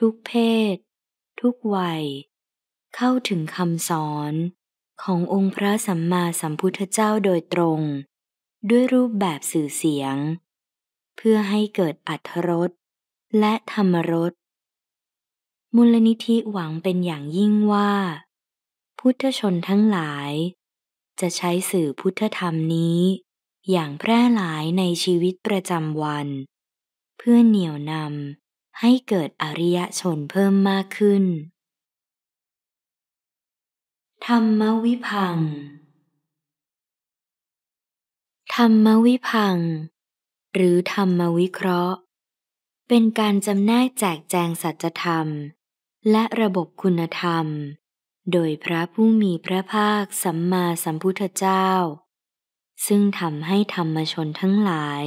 ทุกเพศ ทุกวัย เข้าถึงคำสอนขององค์พระสัมมาสัมพุทธเจ้าโดยตรง ด้วยรูปแบบสื่อเสียง เพื่อให้เกิดอัทรสและธรรมรสมูลนิธิหวังเป็นอย่างยิ่งว่า พุทธชนทั้งหลายจะใช้สื่อพุทธธรรมนี้ อย่างแพร่หลายในชีวิตประจำวันเพื่อเหนี่ยวนำให้เกิดอริยชนเพิ่มมากขึ้น ธรรมวิพัง ธรรมวิพัง หรือธรรมวิเคราะห์ เป็นการจำแนกแจกแจงสัจธรรม และระบบคุณธรรม โดยพระผู้มีพระภาคสัมมาสัมพุทธเจ้า ซึ่งทำให้ธรรมชนทั้งหลาย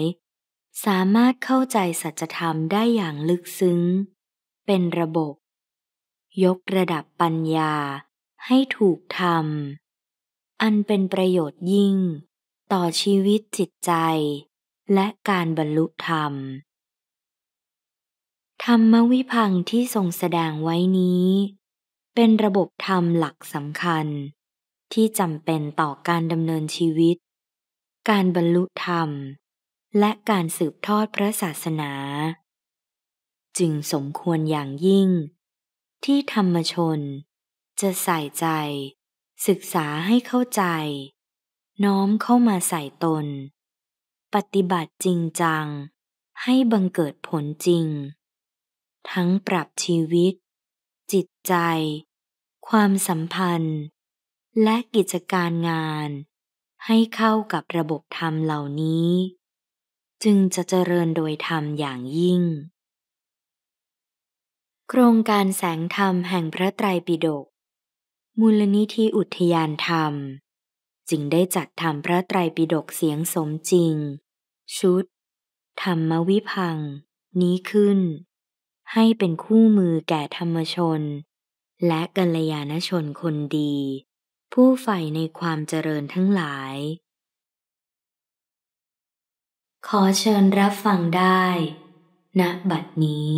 สามารถเข้าใจสัจธรรมได้อย่างลึกซึ้ง เป็นระบบ ยกระดับปัญญาให้ถูกธรรม อันเป็นประโยชน์ยิ่งต่อชีวิตจิตใจ และการบรรลุธรรม ธรรมวิพังที่ทรงแสดงไว้นี้ เป็นระบบธรรมหลักสำคัญ ที่จำเป็นต่อการดำเนินชีวิต การบรรลุธรรมและการสืบทอดพระศาสนา จึงสมควรอย่างยิ่งที่ธรรมชน จะใส่ใจ ศึกษาให้เข้าใจ น้อมเข้ามาใส่ตน ปฏิบัติจริงจัง ให้บังเกิดผลจริง ทั้งปรับชีวิต จิตใจ ความสัมพันธ์ และกิจการงาน ให้เข้ากับระบบธรรมเหล่านี้จึงจะเจริญโดยธรรมอย่างยิ่ง โครงการแสงธรรมแห่งพระไตรปิฎก มูลนิธิอุทยานธรรม จึงได้จัดทำพระไตรปิฎกเสียงสมจริง ชุด ธรรมวิพัง นี้ขึ้น ให้เป็นคู่มือแก่ธรรมชน และกัลยาณชนคนดี ผู้ใฝ่ในความเจริญทั้งหลายขอเชิญรับฟังได้ณนะบัดนี้